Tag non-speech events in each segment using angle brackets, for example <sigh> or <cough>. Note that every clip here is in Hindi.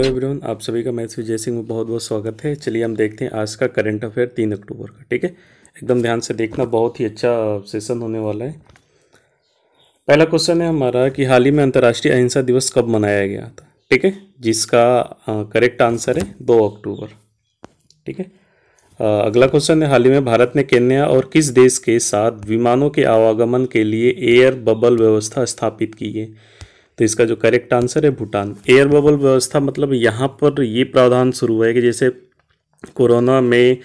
हेलो एवरीवन आप सभी का मैथ्स विजय सिंह में बहुत बहुत स्वागत है चलिए हम देखते हैं आज का करंट अफेयर तीन अक्टूबर का ठीक है एकदम ध्यान से देखना बहुत ही अच्छा सेशन होने वाला है पहला क्वेश्चन है हमारा कि हाल ही में अंतर्राष्ट्रीय अहिंसा दिवस कब मनाया गया था ठीक है जिसका करेक्ट आंसर है दो अक्टूबर ठीक है अगला क्वेश्चन है हाल ही में भारत ने केन्या और किस देश के साथ विमानों के आवागमन के लिए एयर बबल व्यवस्था स्थापित की है तो इसका जो करेक्ट आंसर है भूटान एयर बबल व्यवस्था मतलब यहाँ पर ये प्रावधान शुरू हुआ है कि जैसे कोरोना में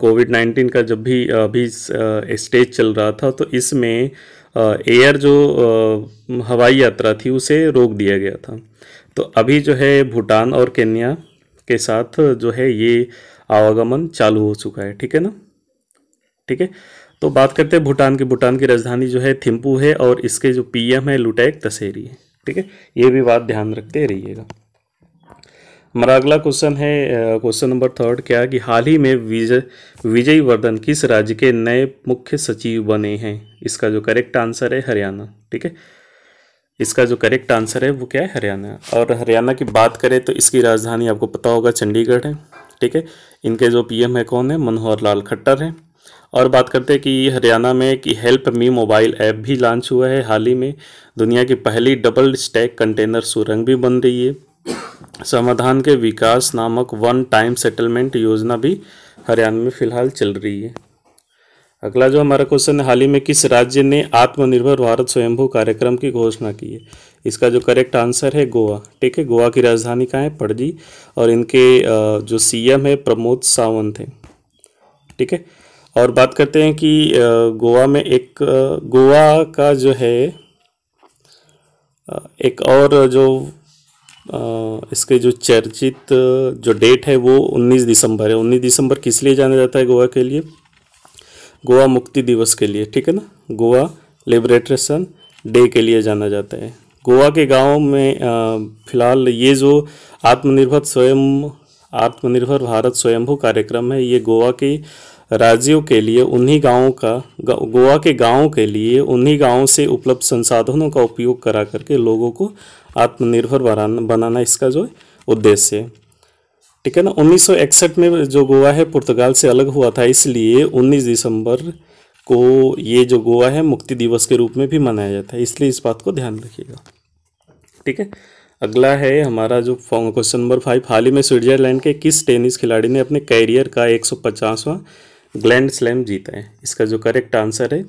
कोविड नाइन्टीन का जब भी अभी स्टेज चल रहा था तो इसमें एयर जो हवाई यात्रा थी उसे रोक दिया गया था तो अभी जो है भूटान और केन्या के साथ जो है ये आवागमन चालू हो चुका है ठीक है ना ठीक है तो बात करते हैं भूटान की भूटान की राजधानी जो है थिम्पू है और इसके जो पीएम है लुटैक तसेरी है ठीक है ये भी बात ध्यान रखते रहिएगा हमारा अगला क्वेश्चन है क्वेश्चन नंबर थर्ड क्या कि हाल ही में विजय विजय वर्धन किस राज्य के नए मुख्य सचिव बने हैं इसका जो करेक्ट आंसर है हरियाणा ठीक है इसका जो करेक्ट आंसर है वो क्या है हरियाणा और हरियाणा की बात करें तो इसकी राजधानी आपको पता होगा चंडीगढ़ है ठीक है इनके जो पीएम है कौन है मनोहर लाल खट्टर हैं और बात करते हैं कि हरियाणा में कि हेल्प मी मोबाइल ऐप भी लॉन्च हुआ है हाल ही में दुनिया की पहली डबल स्टैक कंटेनर सुरंग भी बन रही है समाधान के विकास नामक वन टाइम सेटलमेंट योजना भी हरियाणा में फिलहाल चल रही है अगला जो हमारा क्वेश्चन है हाल ही में किस राज्य ने आत्मनिर्भर भारत स्वयंभू कार्यक्रम की घोषणा की है इसका जो करेक्ट आंसर है गोवा ठीक है गोवा की राजधानी कहाँ है पड़जी और इनके जो सीएम है प्रमोद सावंत हैं ठीक है और बात करते हैं कि गोवा में एक गोवा का जो है एक और जो इसके जो चर्चित जो डेट है वो 19 दिसंबर है 19 दिसंबर किस लिए जाना जाता है गोवा के लिए गोवा मुक्ति दिवस के लिए ठीक है ना गोवा लिबरेटेशन डे के लिए जाना जाता है गोवा के गाँव में फिलहाल ये जो आत्मनिर्भर स्वयं आत्मनिर्भर भारत स्वयंभू कार्यक्रम है ये गोवा की राज्यों के लिए उन्हीं गांवों का गोवा के गांवों के लिए उन्हीं गांवों से उपलब्ध संसाधनों का उपयोग करा करके लोगों को आत्मनिर्भर बनाना इसका जो उद्देश्य है ठीक है ना 1961 में जो गोवा है पुर्तगाल से अलग हुआ था इसलिए 19 दिसंबर को ये जो गोवा है मुक्ति दिवस के रूप में भी मनाया जाता है इसलिए इस बात को ध्यान रखिएगा ठीक है अगला है हमारा जो क्वेश्चन नंबर फाइव हाल ही में स्विट्जरलैंड के किस टेनिस खिलाड़ी ने अपने कैरियर का एक सौ ग्लैंड स्लैम जीता है इसका जो करेक्ट आंसर है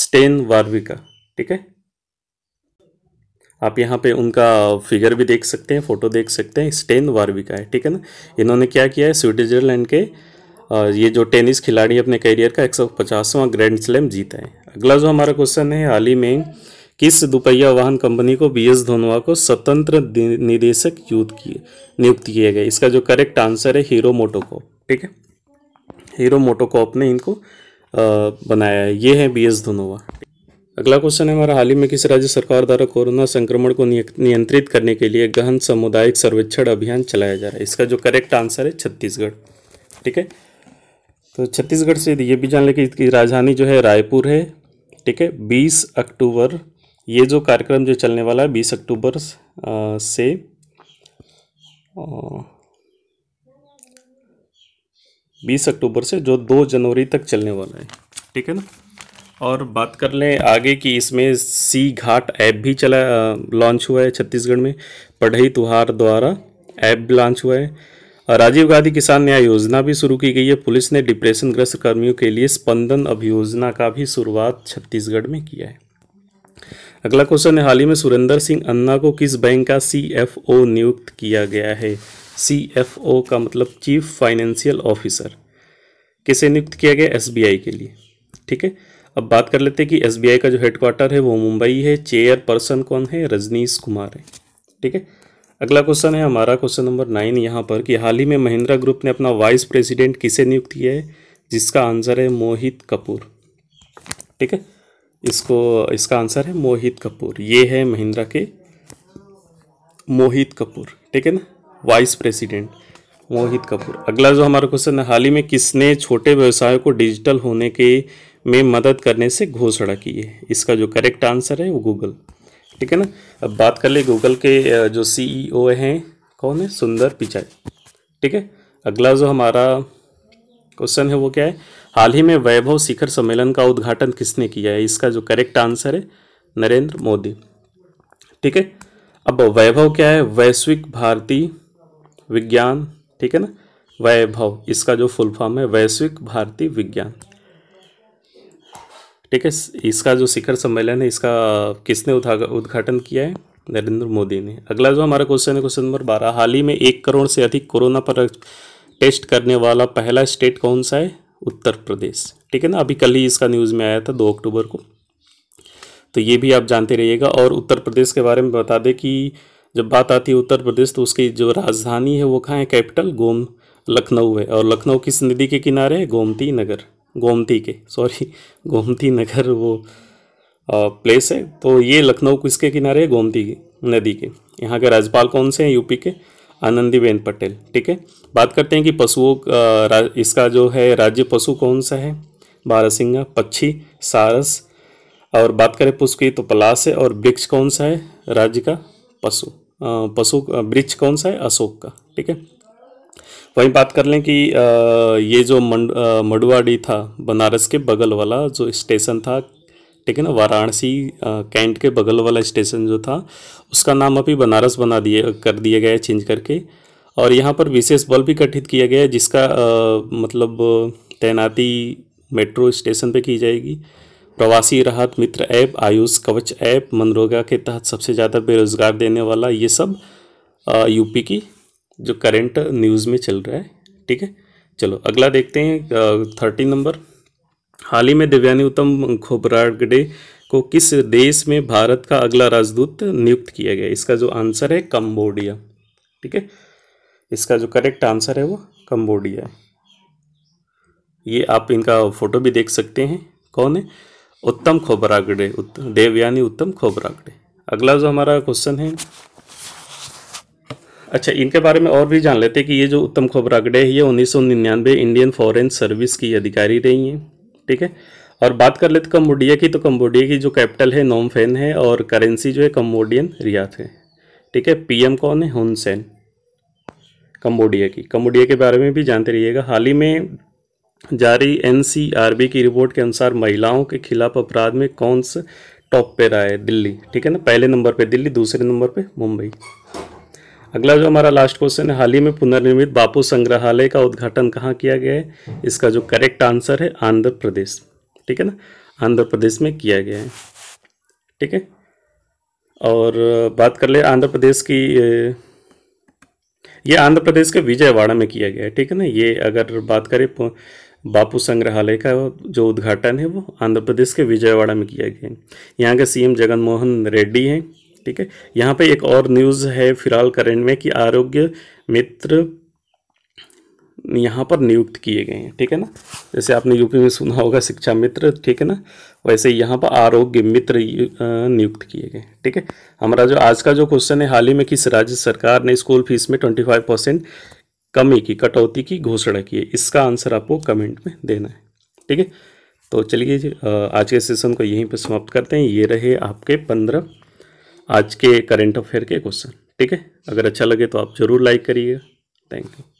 स्टेन वार्विका ठीक है आप यहाँ पे उनका फिगर भी देख सकते हैं फोटो देख सकते हैं स्टेन वार्विका है ठीक है ना इन्होंने क्या किया है स्विट्जरलैंड के ये जो टेनिस खिलाड़ी अपने करियर का एक सौ ग्रैंड स्लैम जीता है अगला जो हमारा क्वेश्चन है हाल ही में किस दुपहिया वाहन कंपनी को बी एस धोनवा को स्वतंत्र निदेशक युद्ध किए नियुक्त किए गए इसका जो करेक्ट आंसर है हीरो मोटो को ठीक है हीरो मोटोकॉप ने इनको बनाया है ये है बी एस धनोवा अगला क्वेश्चन है हमारा हाल ही में किस राज्य सरकार द्वारा कोरोना संक्रमण को नियंत्रित करने के लिए गहन सामुदायिक सर्वेक्षण अभियान चलाया जा रहा है इसका जो करेक्ट आंसर है छत्तीसगढ़ ठीक है तो छत्तीसगढ़ से ये भी जान लें कि इसकी राजधानी जो है रायपुर है ठीक है बीस अक्टूबर ये जो कार्यक्रम जो चलने वाला है बीस अक्टूबर से बीस अक्टूबर से जो दो जनवरी तक चलने वाला है ठीक है ना और बात कर लें आगे कि इसमें सी घाट ऐप भी चला लॉन्च हुआ है छत्तीसगढ़ में पढ़ई तुहार द्वारा ऐप लॉन्च हुआ है राजीव गांधी किसान न्याय योजना भी शुरू की गई है पुलिस ने डिप्रेशन ग्रस्त कर्मियों के लिए स्पंदन अभियोजना का भी शुरुआत छत्तीसगढ़ में किया है अगला क्वेश्चन है हाल ही में सुरेंद्र सिंह अन्ना को किस बैंक का सीएफओ नियुक्त किया गया है सी एफ ओ का मतलब चीफ फाइनेंशियल ऑफिसर किसे नियुक्त किया गया एस के लिए ठीक है अब बात कर लेते हैं कि एस का जो हेडक्वार्टर है वो मुंबई है चेयर पर्सन कौन है रजनीश कुमार है ठीक है अगला क्वेश्चन है हमारा क्वेश्चन नंबर नाइन यहाँ पर कि हाल ही में महिंद्रा ग्रुप ने अपना वाइस प्रेसिडेंट किसे नियुक्त किया है जिसका आंसर है मोहित कपूर ठीक है इसको इसका आंसर है मोहित कपूर ये है महिंद्रा के मोहित कपूर ठीक है ना वाइस प्रेसिडेंट मोहित कपूर अगला जो हमारा क्वेश्चन है हाल ही में किसने छोटे व्यवसायों को डिजिटल होने के में मदद करने से घोषणा की है इसका जो करेक्ट आंसर है वो गूगल ठीक है ना अब बात कर ले गूगल के जो सीईओ e हैं कौन है सुंदर पिचाई ठीक है अगला जो हमारा क्वेश्चन है वो क्या है हाल ही में वैभव शिखर सम्मेलन का उद्घाटन किसने किया है इसका जो करेक्ट आंसर है नरेंद्र मोदी ठीक है अब वैभव क्या है वैश्विक भारतीय विज्ञान ठीक है ना वैभव इसका जो फुल फॉर्म है वैश्विक भारतीय विज्ञान ठीक है इसका जो शिखर सम्मेलन है इसका किसने उद्घाटन किया है नरेंद्र मोदी ने अगला जो हमारा क्वेश्चन है क्वेश्चन नंबर बारह हाल ही में एक करोड़ से अधिक कोरोना पर टेस्ट करने वाला पहला स्टेट कौन सा है उत्तर प्रदेश ठीक है ना अभी कल ही इसका न्यूज़ में आया था दो अक्टूबर को तो ये भी आप जानते रहिएगा और उत्तर प्रदेश के बारे में बता दें कि जब बात आती है उत्तर प्रदेश तो उसकी जो राजधानी है वो कहाँ है कैपिटल गोम लखनऊ है और लखनऊ किस नदी के किनारे है गोमती नगर गोमती के सॉरी <laughs> गोमती नगर वो प्लेस है तो ये लखनऊ किसके किनारे है गोमती नदी के यहाँ के राज्यपाल कौन से हैं यूपी के आनंदीबेन पटेल ठीक है बात करते हैं कि पशुओं इसका जो है राज्य पशु कौन सा है बारहसिंगा पक्षी सारस और बात करें पुष्प की तो पलास है और वृक्ष कौन सा है राज्य का पशु पशु वृक्ष कौन सा है अशोक का ठीक है वहीं बात कर लें कि ये जो मडुआडी था बनारस के बगल वाला जो स्टेशन था ठीक है ना वाराणसी कैंट के बगल वाला स्टेशन जो था उसका नाम अभी बनारस बना दिए कर दिया गया है चेंज करके और यहाँ पर विशेष बल भी गठित किया गया है जिसका आ, मतलब तैनाती मेट्रो स्टेशन पे की जाएगी प्रवासी राहत मित्र ऐप आयुष कवच ऐप मनरेगा के तहत सबसे ज़्यादा बेरोज़गार देने वाला ये सब यूपी की जो करेंट न्यूज़ में चल रहा है ठीक है चलो अगला देखते हैं थर्टीन नंबर हाल ही में दिव्यानी उत्तम खोबरागडे को किस देश में भारत का अगला राजदूत नियुक्त किया गया इसका जो आंसर है कम्बोडिया ठीक है इसका जो करेक्ट आंसर है वो कम्बोडिया है ये आप इनका फ़ोटो भी देख सकते हैं कौन है उत्तम खोबरागड़े उत्तम देव यानी उत्तम खोबरागड़े अगला जो हमारा क्वेश्चन है अच्छा इनके बारे में और भी जान लेते हैं कि ये जो उत्तम खोबरागड़े है ये उन्नीस इंडियन फॉरेन सर्विस की अधिकारी रही हैं ठीक है और बात कर लेते कम्बोडिया की तो कम्बोडिया की जो कैपिटल है नोम फेन है और करेंसी जो है कम्बोडियन रियात है ठीक है पीएम कौन है हुनसेन कम्बोडिया की कम्बोडिया के बारे में भी जानते रहिएगा हाल ही में जारी एनसीआरबी की रिपोर्ट के अनुसार महिलाओं के खिलाफ अपराध में कौन सा टॉप पे रहा है दिल्ली ठीक है ना पहले नंबर पे दिल्ली दूसरे नंबर पे मुंबई अगला जो हमारा लास्ट क्वेश्चन है हाल ही में पुनर्निर्मित बापू संग्रहालय का उद्घाटन कहाँ किया गया है इसका जो करेक्ट आंसर है आंध्र प्रदेश ठीक है ना आंध्र प्रदेश में किया गया है ठीक है और बात कर ले आंध्र प्रदेश की ये आंध्र प्रदेश के विजयवाड़ा में किया गया है ठीक है ना ये अगर बात करें बापू संग्रहालय का जो उद्घाटन है वो आंध्र प्रदेश के विजयवाड़ा में किया गया है यहाँ के सीएम जगन मोहन रेड्डी हैं ठीक है यहाँ पे एक और न्यूज़ है फिलहाल करेंट में कि आरोग्य मित्र यहाँ पर नियुक्त किए गए हैं ठीक है ना जैसे आपने यूपी में सुना होगा शिक्षा मित्र ठीक है ना वैसे यहाँ पर आरोग्य मित्र नियुक्त किए गए ठीक है हमारा जो आज का जो क्वेश्चन है हाल ही में किस राज्य सरकार ने स्कूल फीस में ट्वेंटी फाइव परसेंट कमी की कटौती की घोषणा की है इसका आंसर आपको कमेंट में देना है ठीक है तो चलिए आज के सेशन को यहीं पर समाप्त करते हैं ये रहे आपके पंद्रह आज के करेंट अफेयर के क्वेश्चन ठीक है अगर अच्छा लगे तो आप ज़रूर लाइक करिएगा थैंक यू